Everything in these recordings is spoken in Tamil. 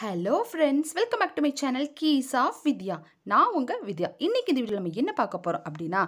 Hello friends, welcome back to my channel Keys of Vidya. நான் உங்கள் வித்யா இன்றைக்கி இந்த வீடியோ நம்ம என்ன பார்க்க போகிறோம் அப்படின்னா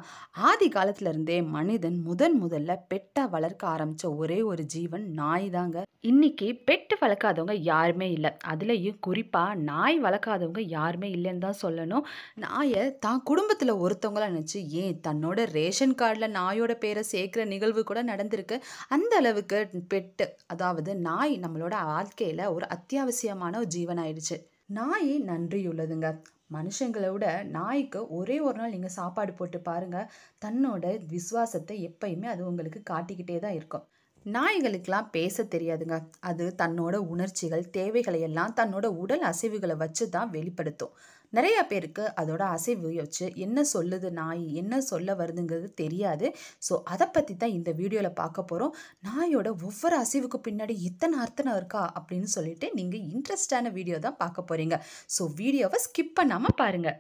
ஆதி இருந்தே மனிதன் முதன் முதல்ல பெட்டை வளர்க்க ஆரம்பித்த ஒரே ஒரு ஜீவன் நாய் தாங்க இன்றைக்கி பெட்டு வளர்க்காதவங்க யாருமே இல்லை அதுலேயும் குறிப்பாக நாய் வளர்க்காதவங்க யாருமே இல்லைன்னு தான் சொல்லணும் நாயை தான் குடும்பத்தில் ஒருத்தவங்களாம் நினச்சி ஏன் தன்னோட ரேஷன் கார்டில் நாயோட பேரை சேர்க்குற நிகழ்வு கூட நடந்திருக்கு அந்த அளவுக்கு பெட்டு அதாவது நாய் நம்மளோட வாழ்க்கையில் ஒரு அத்தியாவசியமான ஒரு ஜீவன் ஆயிடுச்சு நாய் நன்றியுள்ளதுங்க மனுஷங்களை விட நாய்க்கு ஒரே ஒரு நாள் நீங்கள் சாப்பாடு போட்டு பாருங்கள் தன்னோட விசுவாசத்தை எப்பயுமே அது உங்களுக்கு காட்டிக்கிட்டே தான் இருக்கும் நாய்களுக்கெலாம் பேச தெரியாதுங்க அது தன்னோட உணர்ச்சிகள் தேவைகளை எல்லாம் தன்னோட உடல் அசைவுகளை வச்சு தான் வெளிப்படுத்தும் நிறைய பேருக்கு அதோட அசைவு வச்சு என்ன சொல்லுது நாய் என்ன சொல்ல வருதுங்கிறது தெரியாது ஸோ அதை பற்றி தான் இந்த வீடியோவில் பார்க்க போகிறோம் நாயோட ஒவ்வொரு அசைவுக்கு பின்னாடி இத்தனை அர்த்தனை இருக்கா அப்படின்னு சொல்லிட்டு நீங்கள் இன்ட்ரெஸ்டான வீடியோ தான் பார்க்க போகிறீங்க ஸோ வீடியோவை ஸ்கிப் பண்ணாமல் பாருங்கள்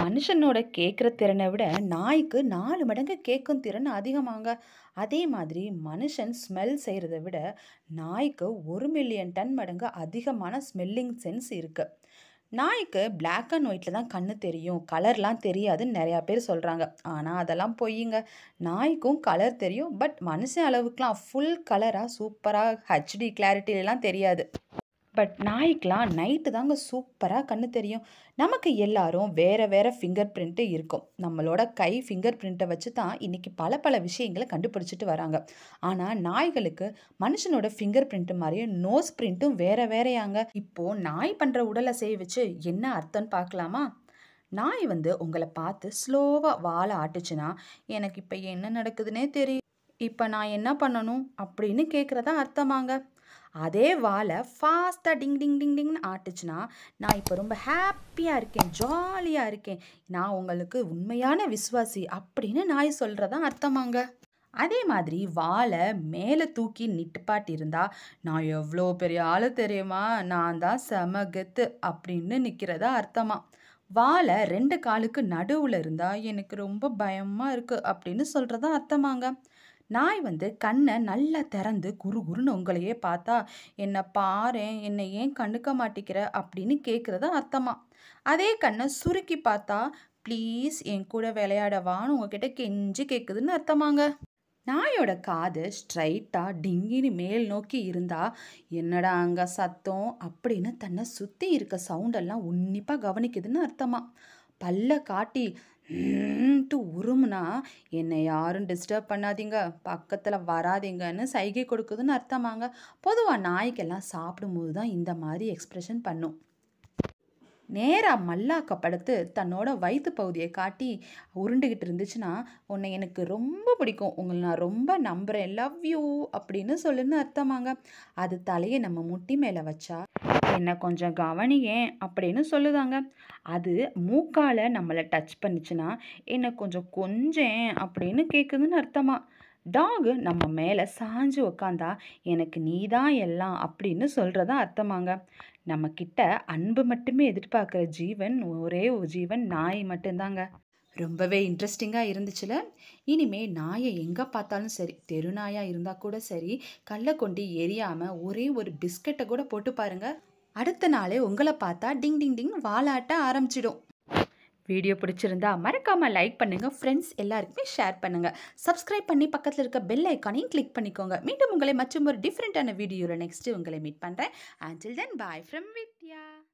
மனுஷனோட கேட்குற திறனை விட நாய்க்கு நாலு மடங்கு கேட்கும் திறன் அதிகமாக அதே மாதிரி மனுஷன் ஸ்மெல் செய்கிறத விட நாய்க்கு ஒரு மில்லியன் டன் மடங்கு அதிகமான ஸ்மெல்லிங் சென்ஸ் இருக்குது நாய்க்கு பிளாக் அண்ட் ஒயிட்டில் தான் கண்ணு தெரியும் கலர்லாம் தெரியாதுன்னு நிறையா பேர் சொல்கிறாங்க ஆனால் அதெல்லாம் பொய்யுங்க நாய்க்கும் கலர் தெரியும் பட் மனுஷன் அளவுக்குலாம் ஃபுல் கலராக சூப்பராக ஹெச்டி கிளாரிட்டிலலாம் தெரியாது பட் நாய்க்கெலாம் நைட்டு தாங்க சூப்பராக கண்ணு தெரியும் நமக்கு எல்லாரும் வேறு வேறு ஃபிங்கர் பிரிண்ட்டு இருக்கும் நம்மளோட கை ஃபிங்கர் பிரிண்ட்டை வச்சு தான் இன்றைக்கி பல பல விஷயங்களை கண்டுபிடிச்சிட்டு வராங்க ஆனால் நாய்களுக்கு மனுஷனோட ஃபிங்கர் பிரிண்ட்டு மாதிரியும் நோஸ் பிரிண்ட்டும் வேறு வேறையாங்க இப்போது நாய் பண்ணுற உடலை செய்ய வச்சு என்ன அர்த்தம்னு பார்க்கலாமா நாய் வந்து உங்களை பார்த்து ஸ்லோவாக வாழை ஆட்டுச்சுன்னா எனக்கு இப்போ என்ன நடக்குதுன்னே தெரியும் இப்போ நான் என்ன பண்ணணும் அப்படின்னு கேட்குறதா அர்த்தமாங்க அதே வாழை ஃபாஸ்ட்டாக டிங் டிங் டிங் டிங்னு ஆட்டுச்சுன்னா நான் இப்போ ரொம்ப ஹாப்பியாக இருக்கேன் ஜாலியாக இருக்கேன் நான் உங்களுக்கு உண்மையான விஸ்வாசி அப்படின்னு நாய் சொல்கிறதான் அர்த்தமாங்க அதே மாதிரி வாழை மேலே தூக்கி நிட்டுப்பாட்டி இருந்தால் நான் எவ்வளோ பெரிய ஆள் தெரியுமா நான் தான் செம அப்படின்னு நிற்கிறதா அர்த்தமா வாழை ரெண்டு காலுக்கு நடுவில் இருந்தால் எனக்கு ரொம்ப பயமாக இருக்குது அப்படின்னு சொல்கிறதா அர்த்தமாங்க நாய் வந்து கண்ணை நல்லா திறந்து குரு குருன்னு உங்களையே பார்த்தா என்னை பாரு என்னை ஏன் கண்ணுக்க மாட்டிக்கிற அப்படின்னு கேட்குறது அர்த்தமா அதே கண்ணை சுருக்கி பார்த்தா ப்ளீஸ் என் கூட விளையாடவான்னு உங்ககிட்ட கெஞ்சி கேட்குதுன்னு அர்த்தமாங்க நாயோட காது ஸ்ட்ரைட்டாக டிங்கின்னு மேல் நோக்கி இருந்தால் என்னடா அங்கே சத்தம் அப்படின்னு தன்னை சுற்றி இருக்க சவுண்டெல்லாம் உன்னிப்பாக கவனிக்குதுன்னு அர்த்தமா பல்ல காட்டி டு உருமுனா என்னை யாரும் டிஸ்டர்ப் பண்ணாதீங்க பக்கத்தில் வராதீங்கன்னு சைகை கொடுக்குதுன்னு அர்த்தமாங்க பொதுவாக நாய்க்கெல்லாம் சாப்பிடும்போது தான் இந்த மாதிரி எக்ஸ்ப்ரெஷன் பண்ணும் நேராக மல்லாக்க படுத்து தன்னோட வயிற்று பகுதியை காட்டி உருண்டுகிட்டு இருந்துச்சுன்னா உன்னை எனக்கு ரொம்ப பிடிக்கும் உங்களை நான் ரொம்ப நம்புகிறேன் லவ் யூ அப்படின்னு சொல்லுன்னு அர்த்தமாங்க அது தலையை நம்ம முட்டி மேலே வச்சா என்னை கொஞ்சம் கவனியேன் அப்படின்னு சொல்லுதாங்க அது மூக்கால் நம்மளை டச் பண்ணிச்சுன்னா என்னை கொஞ்சம் கொஞ்சம் அப்படின்னு கேட்குதுன்னு அர்த்தமாக டாகு நம்ம மேலே சாஞ்சு உக்காந்தா எனக்கு நீ தான் எல்லாம் அப்படின்னு சொல்கிறதா அர்த்தமாங்க நம்மக்கிட்ட அன்பு மட்டுமே எதிர்பார்க்குற ஜீவன் ஒரே ஜீவன் நாய் மட்டும்தாங்க ரொம்பவே இன்ட்ரெஸ்டிங்காக இருந்துச்சுல இனிமே நாயை எங்கே பார்த்தாலும் சரி தெரு நாயாக இருந்தால் கூட சரி கல்லை கொண்டு எரியாமல் ஒரே ஒரு பிஸ்கட்டை கூட போட்டு பாருங்கள் அடுத்த நாளே உங்களை பார்த்தா டிங் டிங் டிங் வாலாட்ட ஆரம்பிச்சிடும் வீடியோ பிடிச்சிருந்தா மறக்காமல் லைக் பண்ணுங்கள் ஃப்ரெண்ட்ஸ் எல்லாருக்குமே ஷேர் பண்ணுங்கள் சப்ஸ்கிரைப் பண்ணி பக்கத்தில் இருக்க பெல் ஐக்கானையும் கிளிக் பண்ணிக்கோங்க மீண்டும் உங்களை மற்றும் ஒரு டிஃப்ரெண்ட்டான வீடியோவில் நெக்ஸ்ட்டு உங்களை மீட் பண்ணுறேன் until then bye from Vidya